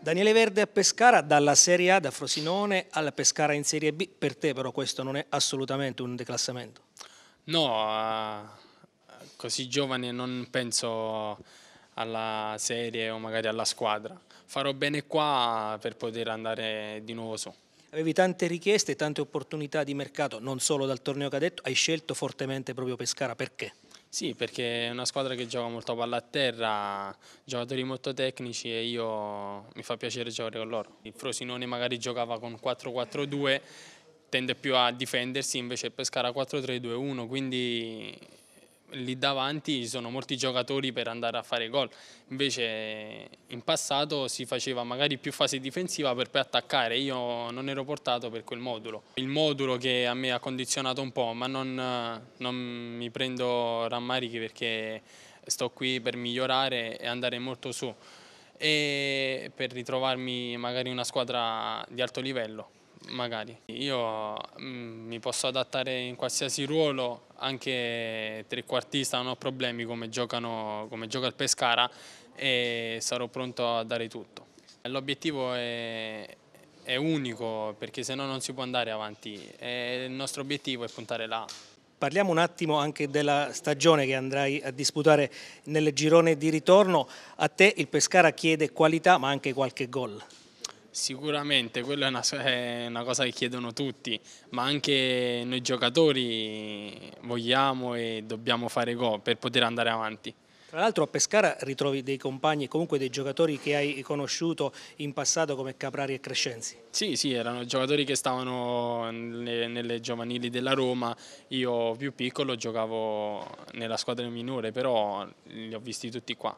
Daniele Verde a Pescara, dalla Serie A, da Frosinone alla Pescara in Serie B, per te però questo non è assolutamente un declassamento? No, eh, così giovane non penso alla serie o magari alla squadra. Farò bene qua per poter andare di nuovo su. Avevi tante richieste, tante opportunità di mercato, non solo dal torneo cadetto, hai scelto fortemente proprio Pescara, perché? Sì, perché è una squadra che gioca molto a palla a terra, giocatori molto tecnici e io mi fa piacere giocare con loro. Il Frosinone magari giocava con 4-4-2, tende più a difendersi, invece Pescara 4-3-2-1, quindi lì davanti ci sono molti giocatori per andare a fare gol, invece in passato si faceva magari più fase difensiva per poi attaccare, io non ero portato per quel modulo. Il modulo che a me ha condizionato un po', ma non, non mi prendo rammarichi perché sto qui per migliorare e andare molto su e per ritrovarmi magari una squadra di alto livello magari. Io mm, mi posso adattare in qualsiasi ruolo, anche trequartista, non ho problemi come, giocano, come gioca il Pescara e sarò pronto a dare tutto. L'obiettivo è, è, unico perché se no non si può andare avanti e il nostro obiettivo è puntare là. Parliamo un attimo anche della stagione che andrai a disputare nel girone di ritorno. A te il Pescara chiede qualità ma anche qualche gol. Sicuramente, quella è una, è una, cosa che chiedono tutti, ma anche noi giocatori vogliamo e dobbiamo fare gol per poter andare avanti. Tra l'altro a Pescara ritrovi dei compagni e comunque dei giocatori che hai conosciuto in passato come Caprari e Crescenzi. Sì, sì, erano giocatori che stavano nelle giovanili della Roma, io più piccolo giocavo nella squadra minore, però li ho visti tutti qua.